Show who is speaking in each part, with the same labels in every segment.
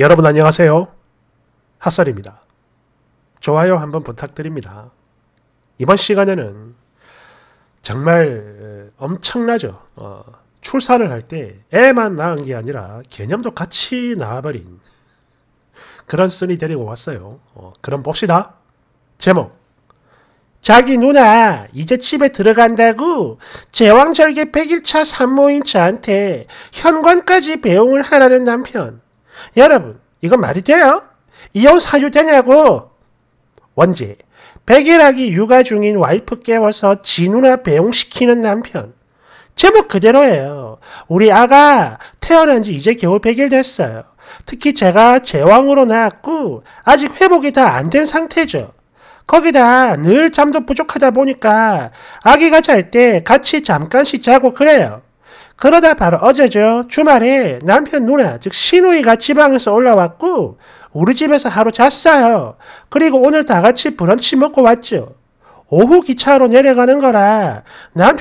Speaker 1: 여러분 안녕하세요. 핫설입니다. 좋아요 한번 부탁드립니다. 이번 시간에는 정말 엄청나죠. 어, 출산을 할 때 애만 낳은 게 아니라 개념도 같이 낳아버린 그런 쓴이 데리고 왔어요. 어, 그럼 봅시다. 제목 자기 누나 이제 집에 들어간다고 제왕절개 100일차 산모인 저한테 현관까지 배웅을 하라는 남편 여러분, 이거 말이 돼요? 이혼 사유되냐고? 원제, 백일하기 육아 중인 와이프 깨워서 진우나 배웅시키는 남편. 제목 그대로예요. 우리 아가 태어난 지 이제 겨우 1일 됐어요. 특히 제가 제왕으로 낳았고 아직 회복이 다 안 된 상태죠. 거기다 늘 잠도 부족하다 보니까 아기가 잘 때 같이 잠깐씩 자고 그래요. 그러다 바로 어제죠. 주말에 남편 누나, 즉 시누이가 지방에서 올라왔고 우리 집에서 하루 잤어요. 그리고 오늘 다 같이 브런치 먹고 왔죠. 오후 기차로 내려가는 거라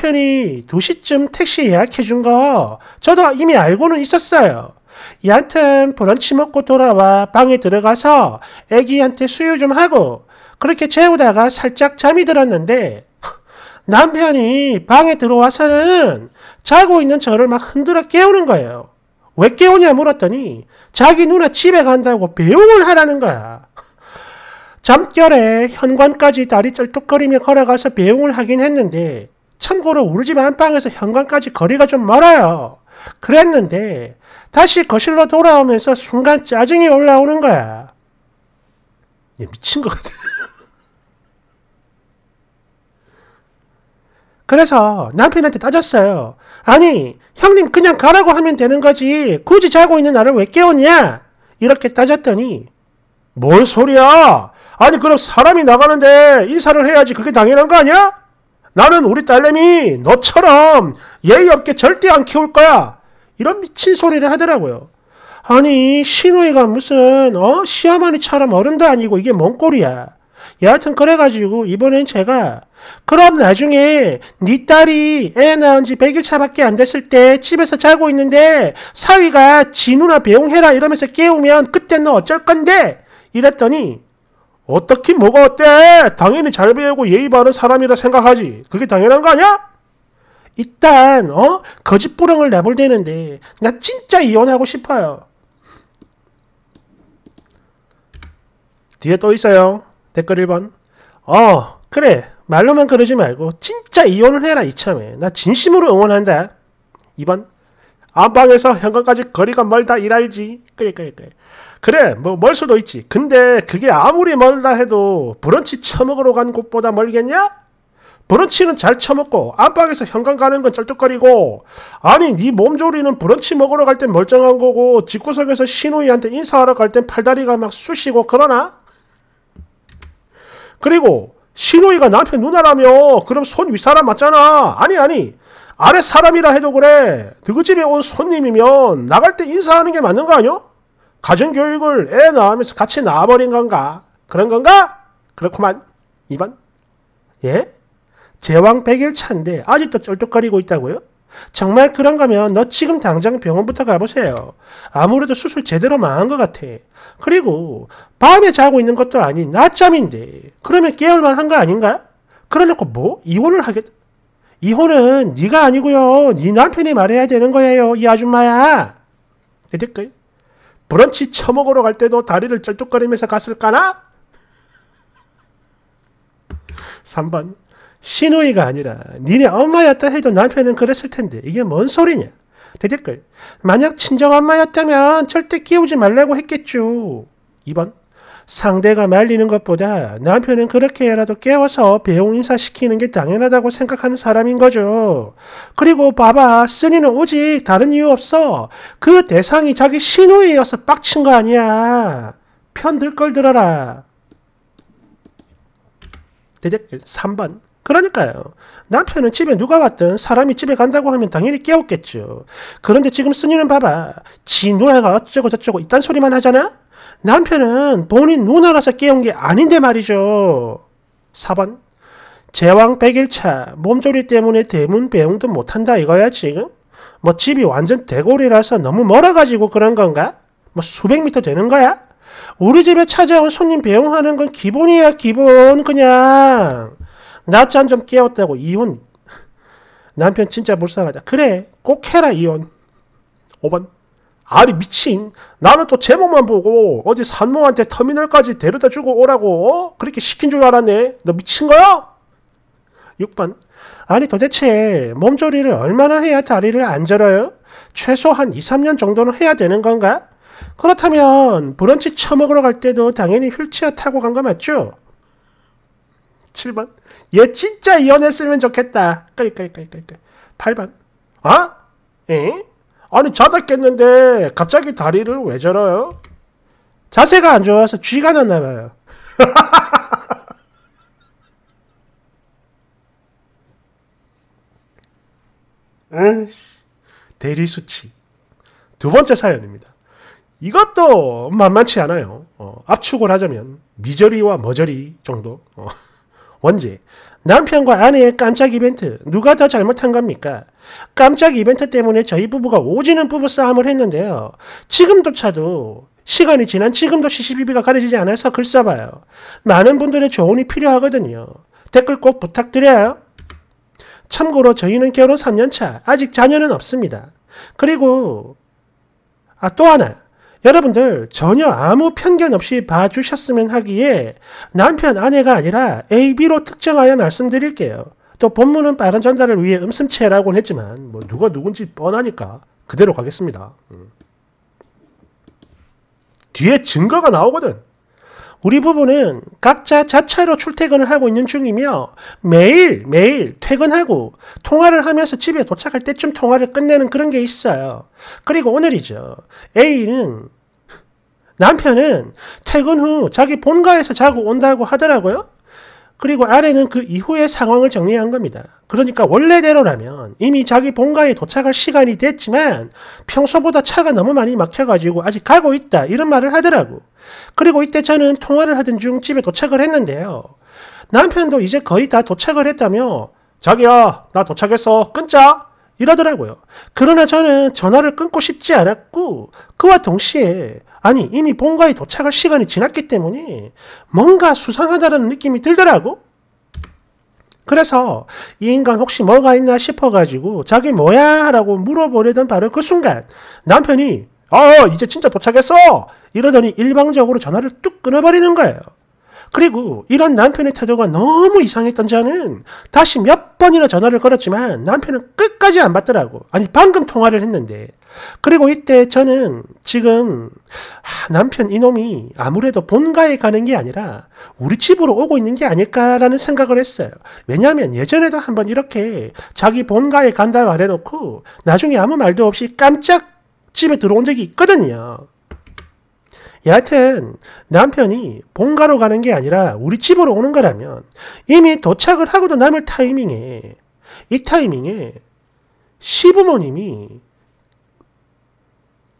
Speaker 1: 남편이 2시쯤 택시 예약해 준 거 저도 이미 알고는 있었어요. 이한텐 브런치 먹고 돌아와 방에 들어가서 애기한테 수유 좀 하고 그렇게 재우다가 살짝 잠이 들었는데 남편이 방에 들어와서는 자고 있는 저를 막 흔들어 깨우는 거예요. 왜 깨우냐 물었더니 자기 누나 집에 간다고 배웅을 하라는 거야. 잠결에 현관까지 다리 쩔뚝거리며 걸어가서 배웅을 하긴 했는데 참고로 우리 집 안방에서 현관까지 거리가 좀 멀어요. 그랬는데 다시 거실로 돌아오면서 순간 짜증이 올라오는 거야. 미친 것 같아. 그래서 남편한테 따졌어요. 아니, 형님 그냥 가라고 하면 되는 거지. 굳이 자고 있는 나를 왜 깨우냐? 이렇게 따졌더니 뭔 소리야? 아니 그럼 사람이 나가는데 인사를 해야지 그게 당연한 거 아니야? 나는 우리 딸내미 너처럼 예의 없게 절대 안 키울 거야. 이런 미친 소리를 하더라고요. 아니 시누이가 무슨 어 시어머니처럼 어른도 아니고 이게 뭔 꼴이야. 여하튼 그래가지고 이번엔 제가 그럼 나중에 네 딸이 애 낳은 지 100일 차밖에 안 됐을 때 집에서 자고 있는데 사위가 진우나 배웅해라 이러면서 깨우면 그때 는 어쩔 건데? 이랬더니 어떻게 뭐가 어때? 당연히 잘 배우고 예의 바른 사람이라 생각하지. 그게 당연한 거 아니야? 일단 어 거짓부렁을 내볼대는데 나 진짜 이혼하고 싶어요. 뒤에 또 있어요. 댓글 1번. 어, 그래. 말로만 그러지 말고 진짜 이혼을 해라 이참에. 나 진심으로 응원한다. 2번. 안방에서 현관까지 거리가 멀다 일할지. 그래 그래 그래. 그래 뭐 멀 수도 있지. 근데 그게 아무리 멀다 해도 브런치 처먹으러 간 곳보다 멀겠냐? 브런치는 잘 처먹고 안방에서 현관 가는 건 쩔뚝거리고 아니 네 몸조리는 브런치 먹으러 갈 땐 멀쩡한 거고 집구석에서 신우이한테 인사하러 갈 땐 팔다리가 막 쑤시고 그러나? 그리고 시호이가 남편 누나라며 그럼 손 윗사람 맞잖아. 아니 아니 아래 사람이라 해도 그래. 너희 그 집에 온 손님이면 나갈 때 인사하는 게 맞는 거 아니야? 가정교육을 애 낳으면서 같이 낳아버린 건가? 그런 건가? 그렇구만. 2번. 예? 제왕 100일 차인데 아직도 쩔뚝거리고 있다고요? 정말 그런가면 너 지금 당장 병원부터 가보세요. 아무래도 수술 제대로 망한 것 같아. 그리고 밤에 자고 있는 것도 아닌 낮잠인데 그러면 깨울만 한 거 아닌가? 그러놓고 뭐? 이혼을 하겠... 이혼은 네가 아니고요. 네 남편이 말해야 되는 거예요. 이 아줌마야. 내 댓글. 브런치 처먹으러 갈 때도 다리를 쩔뚝거리면서 갔을까나? 3번. 시누이가 아니라 니네 엄마였다 해도 남편은 그랬을 텐데 이게 뭔 소리냐? 대댓글 만약 친정엄마였다면 절대 끼우지 말라고 했겠죠. 2번 상대가 말리는 것보다 남편은 그렇게라도 깨워서 배웅 인사시키는 게 당연하다고 생각하는 사람인 거죠. 그리고 봐봐, 쓰니는 오직 다른 이유 없어. 그 대상이 자기 시누이여서 빡친 거 아니야. 편들 걸 들어라. 대댓글 3번 그러니까요. 남편은 집에 누가 왔든 사람이 집에 간다고 하면 당연히 깨웠겠죠. 그런데 지금 스니는 봐봐. 지 누나가 어쩌고 저쩌고 이딴 소리만 하잖아? 남편은 본인 누나라서 깨운 게 아닌데 말이죠. 4번. 제왕 100일차 몸조리 때문에 대문 배웅도 못한다 이거야 지금? 뭐 집이 완전 대골이라서 너무 멀어가지고 그런 건가? 뭐 수백 미터 되는 거야? 우리 집에 찾아온 손님 배웅하는 건 기본이야 기본 그냥 낮잠 좀 깨웠다고 이혼. 남편 진짜 불쌍하다. 그래, 꼭 해라, 이혼. 5번. 아니, 미친. 나는 또 제목만 보고 어디 산모한테 터미널까지 데려다 주고 오라고 어? 그렇게 시킨 줄 알았네. 너 미친 거야? 6번. 아니, 도대체 몸조리를 얼마나 해야 다리를 안 절어요? 최소한 2, 3년 정도는 해야 되는 건가? 그렇다면 브런치 처먹으러 갈 때도 당연히 휠체어 타고 간 거 맞죠? 7번. 얘 진짜 이혼했으면 좋겠다. 그래, 그래, 그 8번. 아? 에? 아니, 자다 깼는데 갑자기 다리를 왜 절어요? 자세가 안 좋아서 쥐가 났나 봐요. 응? 대리 수치. 두 번째 사연입니다. 이것도 만만치 않아요. 어, 압축을 하자면 미저리와 머저리 정도. 어. 원제 남편과 아내의 깜짝 이벤트 누가 더 잘못한 겁니까? 깜짝 이벤트 때문에 저희 부부가 오지는 부부 싸움을 했는데요. 지금조차도 시간이 지난 지금도 CCTV가 가려지지 않아서 글 써봐요. 많은 분들의 조언이 필요하거든요. 댓글 꼭 부탁드려요. 참고로 저희는 결혼 3년차 아직 자녀는 없습니다. 그리고 아 또 하나 여러분들 전혀 아무 편견 없이 봐주셨으면 하기에 남편, 아내가 아니라 A, B로 특정하여 말씀드릴게요. 또 본문은 빠른 전달을 위해 음슴체라고는 했지만 뭐 누가 누군지 뻔하니까 그대로 가겠습니다. 음. 뒤에 증거가 나오거든. 우리 부부는 각자 자차로 출퇴근을 하고 있는 중이며 매일 매일 퇴근하고 통화를 하면서 집에 도착할 때쯤 통화를 끝내는 그런 게 있어요. 그리고 오늘이죠. A는 남편은 퇴근 후 자기 본가에서 자고 온다고 하더라고요. 그리고 아래는 그 이후의 상황을 정리한 겁니다. 그러니까 원래대로라면 이미 자기 본가에 도착할 시간이 됐지만 평소보다 차가 너무 많이 막혀가지고 아직 가고 있다 이런 말을 하더라고. 그리고 이때 저는 통화를 하던 중 집에 도착을 했는데요. 남편도 이제 거의 다 도착을 했다며 자기야 나 도착했어 끊자 이러더라고요. 그러나 저는 전화를 끊고 싶지 않았고 그와 동시에 아니, 이미 본가에 도착할 시간이 지났기 때문에 뭔가 수상하다는 느낌이 들더라고. 그래서 이 인간 혹시 뭐가 있나 싶어가지고 자기 뭐야? 라고 물어보려던 바로 그 순간 남편이 어 이제 진짜 도착했어! 이러더니 일방적으로 전화를 뚝 끊어버리는 거예요. 그리고 이런 남편의 태도가 너무 이상했던 저는 다시 몇 번이나 전화를 걸었지만 남편은 끝까지 안 받더라고. 아니 방금 통화를 했는데 그리고 이때 저는 지금 아, 남편 이놈이 아무래도 본가에 가는 게 아니라 우리 집으로 오고 있는 게 아닐까라는 생각을 했어요. 왜냐하면 예전에도 한번 이렇게 자기 본가에 간다 말해놓고 나중에 아무 말도 없이 깜짝 집에 들어온 적이 있거든요. 여하튼 남편이 본가로 가는 게 아니라 우리 집으로 오는 거라면 이미 도착을 하고도 남을 타이밍에 이 타이밍에 시부모님이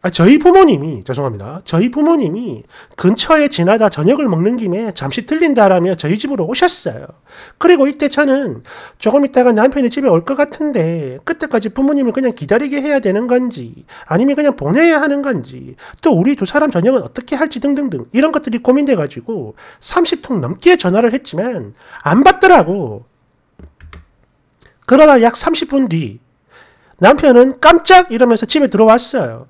Speaker 1: 아, 저희 부모님이 죄송합니다. 저희 부모님이 근처에 지나다 저녁을 먹는 김에 잠시 들린다라며 저희 집으로 오셨어요. 그리고 이때 저는 조금 있다가 남편이 집에 올 것 같은데 그때까지 부모님을 그냥 기다리게 해야 되는 건지 아니면 그냥 보내야 하는 건지 또 우리 두 사람 저녁은 어떻게 할지 등등등 이런 것들이 고민돼 가지고 30통 넘게 전화를 했지만 안 받더라고. 그러다 약 30분 뒤 남편은 깜짝 이러면서 집에 들어왔어요.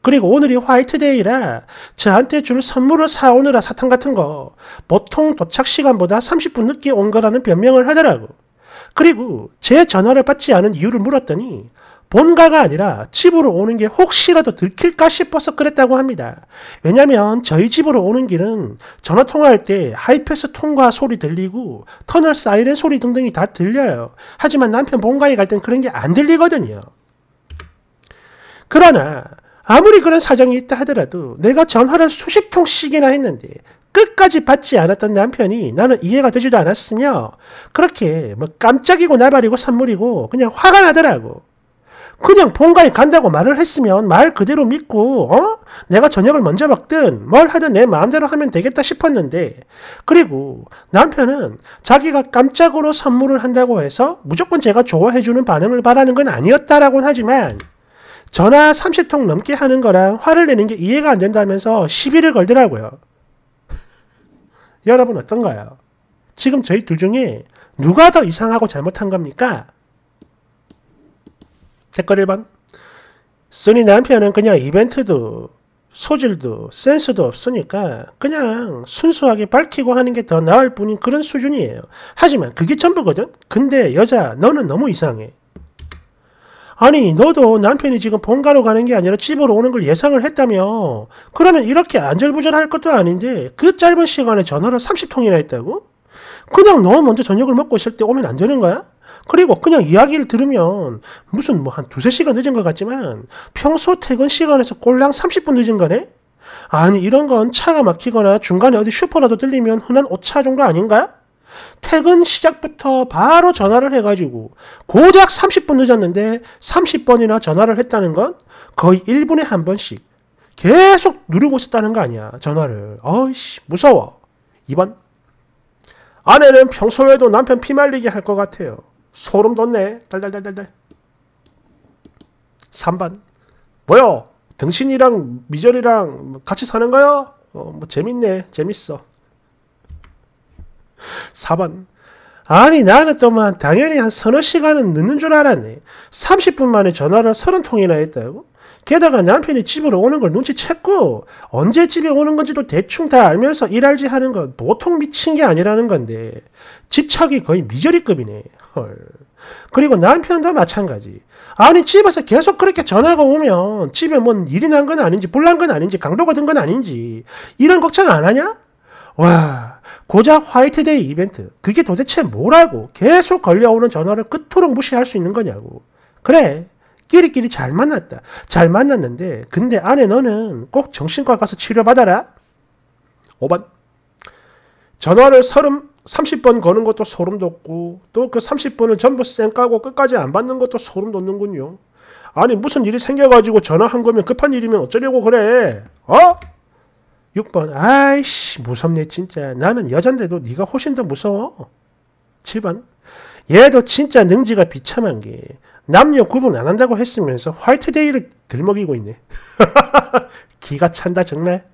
Speaker 1: 그리고 오늘이 화이트데이라 저한테 줄 선물을 사오느라 사탕 같은 거 보통 도착 시간보다 30분 늦게 온 거라는 변명을 하더라고. 그리고 제 전화를 받지 않은 이유를 물었더니 본가가 아니라 집으로 오는 게 혹시라도 들킬까 싶어서 그랬다고 합니다. 왜냐면 저희 집으로 오는 길은 전화 통화할 때 하이패스 통과 소리 들리고 터널 사이렌 소리 등등이 다 들려요. 하지만 남편 본가에 갈 땐 그런 게 안 들리거든요. 그러나 아무리 그런 사정이 있다 하더라도 내가 전화를 수십 통씩이나 했는데 끝까지 받지 않았던 남편이 나는 이해가 되지도 않았으며 그렇게 뭐 깜짝이고 나발이고 선물이고 그냥 화가 나더라고. 그냥 본가에 간다고 말을 했으면 말 그대로 믿고 어? 내가 저녁을 먼저 먹든 뭘 하든 내 마음대로 하면 되겠다 싶었는데 그리고 남편은 자기가 깜짝으로 선물을 한다고 해서 무조건 제가 좋아해주는 반응을 바라는 건 아니었다라고는 하지만 전화 30통 넘게 하는 거랑 화를 내는 게 이해가 안 된다면서 시비를 걸더라고요. 여러분 어떤가요? 지금 저희 둘 중에 누가 더 이상하고 잘못한 겁니까? 댓글 1번 쓰니 남편은 그냥 이벤트도 소질도 센스도 없으니까 그냥 순수하게 밝히고 하는 게 더 나을 뿐인 그런 수준이에요. 하지만 그게 전부거든? 근데 여자 너는 너무 이상해. 아니 너도 남편이 지금 본가로 가는 게 아니라 집으로 오는 걸 예상을 했다며 그러면 이렇게 안절부절할 것도 아닌데 그 짧은 시간에 전화를 30통이나 했다고? 그냥 너 먼저 저녁을 먹고 있을 때 오면 안 되는 거야? 그리고 그냥 이야기를 들으면 무슨 뭐 한 두세 시간 늦은 것 같지만 평소 퇴근 시간에서 꼴랑 30분 늦은 거네? 아니 이런 건 차가 막히거나 중간에 어디 슈퍼라도 들리면 흔한 오차 정도 아닌가? 퇴근 시작부터 바로 전화를 해가지고 고작 30분 늦었는데 30번이나 전화를 했다는 건 거의 1분에 한 번씩 계속 누르고 있었다는 거 아니야. 전화를. 어이씨, 무서워. 2번. 아내는 평소에도 남편 피말리게 할 것 같아요. 소름 돋네. 달달달달달. 3번. 뭐요? 등신이랑 미절이랑 같이 사는 거요? 어, 뭐 재밌네. 재밌어. 4번. 아니 나는 또만 당연히 한 서너 시간은 늦는 줄 알았네. 30분 만에 전화를 서른 통이나 했다고? 게다가 남편이 집으로 오는 걸 눈치챘고 언제 집에 오는 건지도 대충 다 알면서 일할지 하는 건 보통 미친 게 아니라는 건데 집착이 거의 미저리급이네. 헐. 그리고 남편도 마찬가지. 아니 집에서 계속 그렇게 전화가 오면 집에 뭔 일이 난 건 아닌지 불난 건 아닌지 강도가 든 건 아닌지 이런 걱정 안 하냐? 와 고작 화이트데이 이벤트 그게 도대체 뭐라고 계속 걸려오는 전화를 그토록 무시할 수 있는 거냐고 그래 끼리끼리 잘 만났다 잘 만났는데 근데 아내 너는 꼭 정신과 가서 치료받아라 5번 전화를 서0 30번 거는 것도 소름 돋고 또 그 30번을 전부 쌩 까고 끝까지 안 받는 것도 소름 돋는군요 아니 무슨 일이 생겨가지고 전화 한 거면 급한 일이면 어쩌려고 그래 어? 6번 아이씨 무섭네 진짜 나는 여잔데도 네가 훨씬 더 무서워. 7번 얘도 진짜 능지가 비참한 게 남녀 구분 안 한다고 했으면서 화이트데이를 들먹이고 있네. 기가 찬다 정말.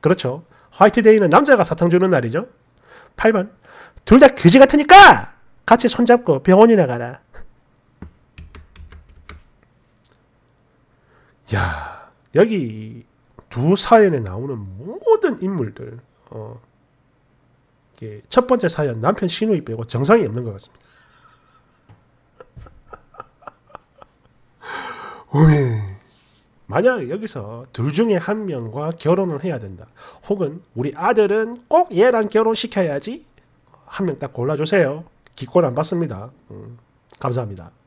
Speaker 1: 그렇죠. 화이트데이는 남자가 사탕 주는 날이죠. 8번 둘 다 그지 같으니까 같이 손잡고 병원이나 가라. 야 여기 두 사연에 나오는 모든 인물들 어, 첫 번째 사연 남편 신우이 빼고 정상이 없는 것 같습니다. 만약 여기서 둘 중에 한 명과 결혼을 해야 된다. 혹은 우리 아들은 꼭 얘랑 결혼시켜야지 한 명 딱 골라주세요. 기권 안 받습니다. 음, 감사합니다.